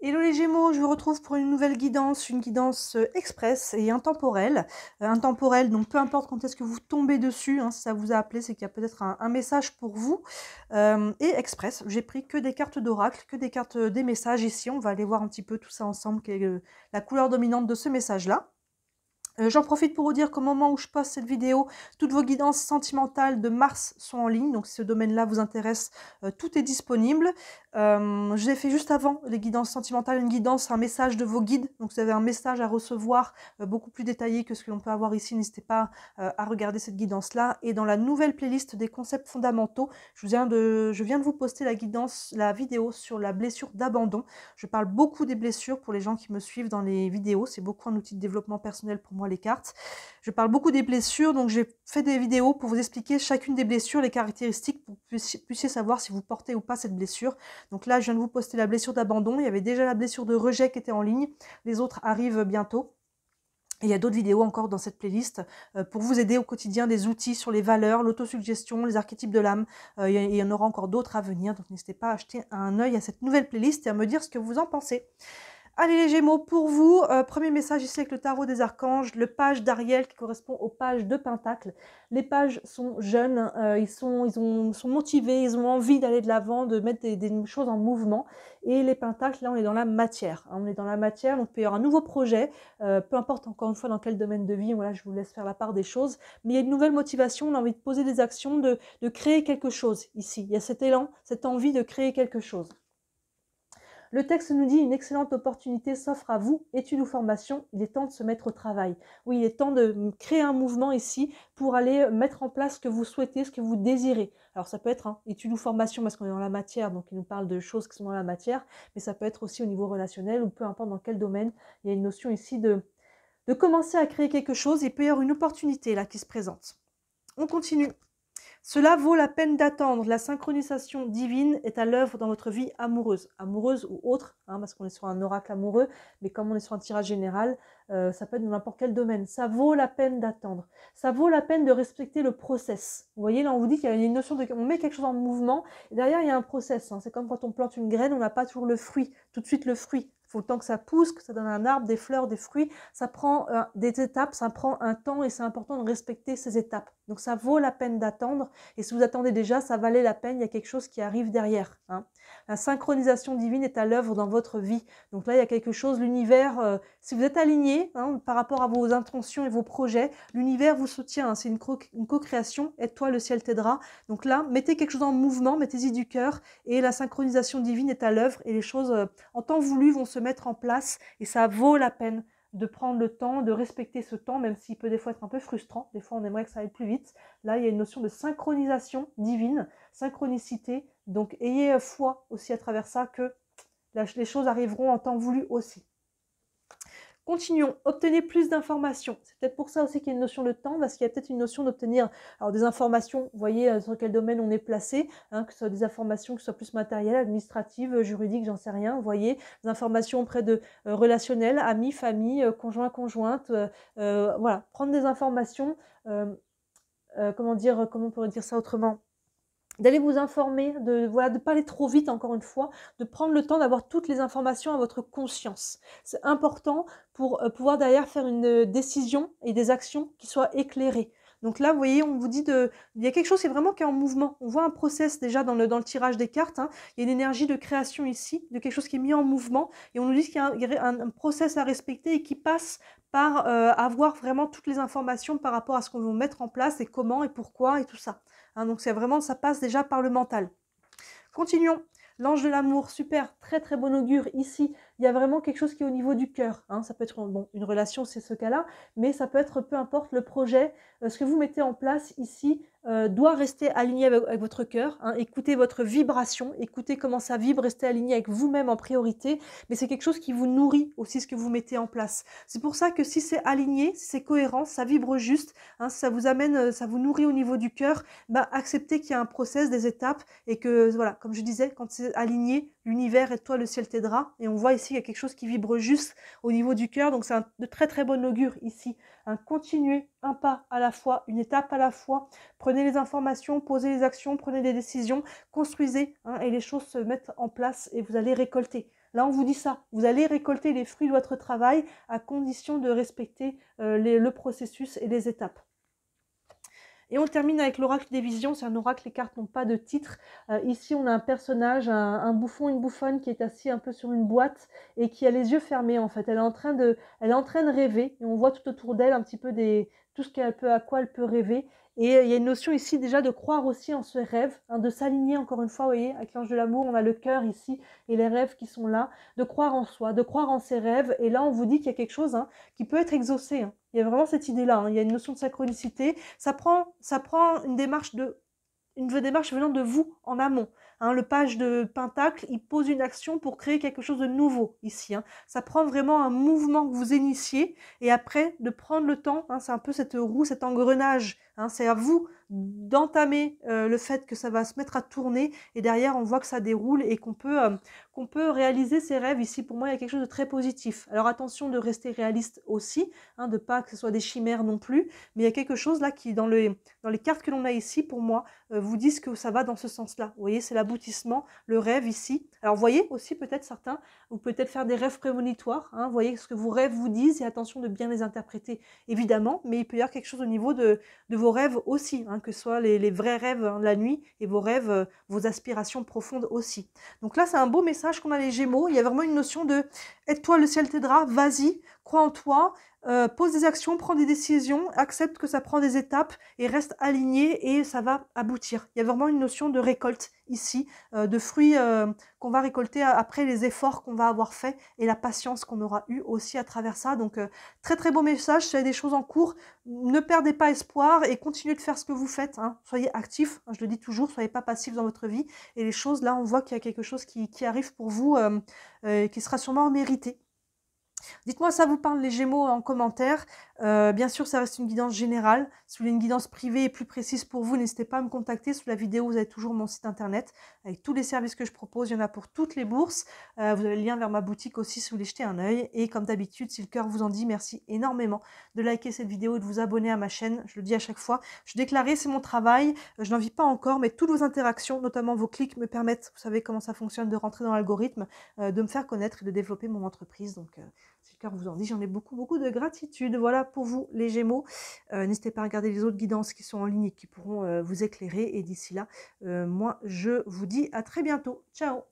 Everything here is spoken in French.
Hello les Gémeaux, je vous retrouve pour une nouvelle guidance, une guidance euh, express et intemporelle. Euh, intemporelle, donc peu importe quand est-ce que vous tombez dessus, hein, si ça vous a appelé, c'est qu'il y a peut-être un, message pour vous. Euh, et express, j'ai pris que des cartes d'oracle, que des cartes des messages ici. On va aller voir un petit peu tout ça ensemble, quelle est la couleur dominante de ce message-là. Euh, j'en profite pour vous dire qu'au moment où je poste cette vidéo, toutes vos guidances sentimentales de mars sont en ligne. Donc si ce domaine-là vous intéresse, euh, tout est disponible. Euh, J'ai fait juste avant les guidances sentimentales, une guidance, un message de vos guides. Donc vous avez un message à recevoir beaucoup plus détaillé que ce que l'on peut avoir ici. N'hésitez pas à regarder cette guidance-là. Et dans la nouvelle playlist des concepts fondamentaux, je viens de, je viens de vous poster la guidance, la vidéo sur la blessure d'abandon. Je parle beaucoup des blessures pour les gens qui me suivent dans les vidéos. C'est beaucoup un outil de développement personnel pour moi les cartes. Je parle beaucoup des blessures, donc j'ai fait des vidéos pour vous expliquer chacune des blessures, les caractéristiques, pour que vous puissiez savoir si vous portez ou pas cette blessure. Donc là, je viens de vous poster la blessure d'abandon. Il y avait déjà la blessure de rejet qui était en ligne. Les autres arrivent bientôt. il y a d'autres vidéos encore dans cette playlist euh, pour vous aider au quotidien des outils sur les valeurs, l'autosuggestion, les archétypes de l'âme. Euh, il y en aura encore d'autres à venir, donc n'hésitez pas à acheter un œil à cette nouvelle playlist et à me dire ce que vous en pensez. Allez les Gémeaux, pour vous, euh, premier message ici avec le tarot des archanges, le page d'Ariel qui correspond aux pages de Pentacle. Les pages sont jeunes, euh, ils, sont, ils sont motivés, ils ont envie d'aller de l'avant, de mettre des, choses en mouvement. Et les Pentacles, là on est dans la matière, hein. on est dans la matière, donc il peut y avoir un nouveau projet, euh, peu importe encore une fois dans quel domaine de vie, voilà, je vous laisse faire la part des choses, mais il y a une nouvelle motivation, on a envie de poser des actions, de, de créer quelque chose ici. Il y a cet élan, cette envie de créer quelque chose. Le texte nous dit une excellente opportunité s'offre à vous, études ou formation, il est temps de se mettre au travail. Oui, il est temps de créer un mouvement ici pour aller mettre en place ce que vous souhaitez, ce que vous désirez. Alors ça peut être études hein, ou formation parce qu'on est dans la matière, donc il nous parle de choses qui sont dans la matière, mais ça peut être aussi au niveau relationnel ou peu importe dans quel domaine. Il y a une notion ici de, de commencer à créer quelque chose, il peut y avoir une opportunité là qui se présente. On continue. Cela vaut la peine d'attendre. La synchronisation divine est à l'œuvre dans votre vie amoureuse, amoureuse ou autre, hein, parce qu'on est sur un oracle amoureux, mais comme on est sur un tirage général, euh, ça peut être dans n'importe quel domaine. Ça vaut la peine d'attendre. Ça vaut la peine de respecter le process. Vous voyez, là, on vous dit qu'il y a une notion de... On met quelque chose en mouvement, et derrière, il y a un process. Hein. C'est comme quand on plante une graine, on n'a pas toujours le fruit, tout de suite le fruit. Il faut le temps que ça pousse, que ça donne un arbre, des fleurs, des fruits. Ça prend euh, des étapes, ça prend un temps et c'est important de respecter ces étapes. Donc ça vaut la peine d'attendre. Et si vous attendez déjà, ça valait la peine. Il y a quelque chose qui arrive derrière. Hein. La synchronisation divine est à l'œuvre dans votre vie. Donc là, il y a quelque chose, l'univers, euh, si vous êtes aligné, Hein, par rapport à vos intentions et vos projets. L'univers vous soutient, hein, c'est une, co-création. Aide-toi, le ciel t'aidera. Donc là, mettez quelque chose en mouvement, mettez-y du cœur et la synchronisation divine est à l'œuvre et les choses euh, en temps voulu vont se mettre en place et ça vaut la peine de prendre le temps, de respecter ce temps, même s'il peut des fois être un peu frustrant. Des fois, on aimerait que ça aille plus vite. Là, il y a une notion de synchronisation divine, synchronicité. Donc, ayez euh, foi aussi à travers ça que les choses arriveront en temps voulu aussi. Continuons, obtenez plus d'informations. C'est peut-être pour ça aussi qu'il y a une notion de temps, parce qu'il y a peut-être une notion d'obtenir des informations, vous voyez euh, sur quel domaine on est placé, hein, que ce soit des informations qui soient plus matérielles, administratives, euh, juridiques, j'en sais rien, vous voyez, des informations auprès de euh, relationnels, amis, famille, conjoints, conjointes, voilà, prendre des informations, comment dire, comment on pourrait dire ça autrement d'aller vous informer, de ne de pas aller trop vite encore une fois, de prendre le temps d'avoir toutes les informations à votre conscience. C'est important pour euh, pouvoir derrière faire une euh, décision et des actions qui soient éclairées. Donc là, vous voyez, on vous dit de, il y a quelque chose qui est vraiment qui est en mouvement. On voit un process déjà dans le, dans le tirage des cartes. Hein. Il y a une énergie de création ici, de quelque chose qui est mis en mouvement. Et on nous dit qu'il y a un, process à respecter et qui passe par euh, avoir vraiment toutes les informations par rapport à ce qu'on veut mettre en place et comment et pourquoi et tout ça. Hein. donc c'est vraiment, ça passe déjà par le mental. Continuons. L'ange de l'amour, super, très très bon augure ici il y a vraiment quelque chose qui est au niveau du cœur. Hein. Ça peut être une relation, c'est ce cas-là, mais ça peut être peu importe le projet, euh, ce que vous mettez en place ici euh, doit rester aligné avec, votre cœur. Hein. Écoutez votre vibration, écoutez comment ça vibre, restez aligné avec vous-même en priorité, mais c'est quelque chose qui vous nourrit aussi ce que vous mettez en place. C'est pour ça que si c'est aligné, si c'est cohérent, ça vibre juste, hein, ça vous amène, euh, ça vous nourrit au niveau du cœur, bah, acceptez qu'il y a un process, des étapes, et que voilà, comme je disais, quand c'est aligné, l'univers et toi le ciel t'aidera. Et on voit ici qu'il y a quelque chose qui vibre juste au niveau du cœur. Donc c'est de très très bonne augure ici. Un continuer un pas à la fois, une étape à la fois. Prenez les informations, posez les actions, prenez des décisions, construisez hein, et les choses se mettent en place et vous allez récolter. Là, on vous dit ça. Vous allez récolter les fruits de votre travail à condition de respecter euh, le processus et les étapes. Et on termine avec l'oracle des visions. C'est un oracle, les cartes n'ont pas de titre. Euh, ici, on a un personnage, un, bouffon, une bouffonne qui est assis un peu sur une boîte et qui a les yeux fermés en fait. Elle est en train de, elle est en train de rêver et on voit tout autour d'elle un petit peu des, tout ce qu'elle peut, à quoi elle peut rêver. Et euh, il y a une notion ici déjà de croire aussi en ce rêve, hein, de s'aligner encore une fois, vous voyez, avec l'ange de l'amour, on a le cœur ici et les rêves qui sont là, de croire en soi, de croire en ses rêves. Et là, on vous dit qu'il y a quelque chose hein, qui peut être exaucé. Hein. Il y a vraiment cette idée-là, il y a une notion de synchronicité. Ça prend, ça prend une démarche de une démarche venant de vous en amont. Hein, le page de Pentacle, il pose une action pour créer quelque chose de nouveau ici. Hein. Ça prend vraiment un mouvement que vous initiez et après de prendre le temps. Hein, c'est un peu cette roue, cet engrenage Hein, c'est à vous d'entamer euh, le fait que ça va se mettre à tourner et derrière on voit que ça déroule et qu'on peut, euh, qu'on peut réaliser ses rêves. Ici pour moi il y a quelque chose de très positif. Alors attention de rester réaliste aussi, hein, de pas que ce soit des chimères non plus, mais il y a quelque chose là qui dans, le, dans les cartes que l'on a ici pour moi euh, vous disent que ça va dans ce sens-là. Vous voyez c'est l'aboutissement, le rêve ici alors voyez aussi peut-être certains, vous peut-être faire des rêves prémonitoires, hein, voyez ce que vos rêves vous disent et attention de bien les interpréter évidemment, mais il peut y avoir quelque chose au niveau de, vos rêves aussi, hein, que ce soit les, vrais rêves hein, la nuit et vos rêves, euh, vos aspirations profondes aussi. Donc là c'est un beau message qu'on a les Gémeaux, il y a vraiment une notion de aide-toi, le ciel t'aidera, vas-y, crois en toi, euh, pose des actions, prends des décisions, accepte que ça prend des étapes et reste aligné et ça va aboutir. Il y a vraiment une notion de récolte ici, euh, de fruits euh, qu'on va récolter après les efforts qu'on va avoir faits et la patience qu'on aura eue aussi à travers ça. Donc très très beau message, si y avez des choses en cours, ne perdez pas espoir et continuez de faire ce que vous faites. Hein. Soyez actifs, hein, je le dis toujours, soyez pas passifs dans votre vie. Et les choses, là on voit qu'il y a quelque chose qui, arrive pour vous, qui sera sûrement mérité vérité Dites-moi, ça vous parle les Gémeaux en commentaire. Euh, bien sûr, ça reste une guidance générale. Si vous voulez une guidance privée et plus précise pour vous, n'hésitez pas à me contacter. Sous la vidéo, vous avez toujours mon site internet avec tous les services que je propose. Il y en a pour toutes les bourses. Euh, vous avez le lien vers ma boutique aussi si vous voulez jeter un œil. Et comme d'habitude, si le cœur vous en dit, merci énormément de liker cette vidéo et de vous abonner à ma chaîne. Je le dis à chaque fois. Je déclarais c'est mon travail. Euh, je n'en vis pas encore, mais toutes vos interactions, notamment vos clics, me permettent, vous savez comment ça fonctionne, de rentrer dans l'algorithme, de me faire connaître et de développer mon entreprise. Donc, si le vous en dit, j'en ai beaucoup, beaucoup de gratitude. Voilà pour vous, les Gémeaux. Euh, n'hésitez pas à regarder les autres guidances qui sont en ligne et qui pourront euh, vous éclairer. Et d'ici là, euh, moi, je vous dis à très bientôt. Ciao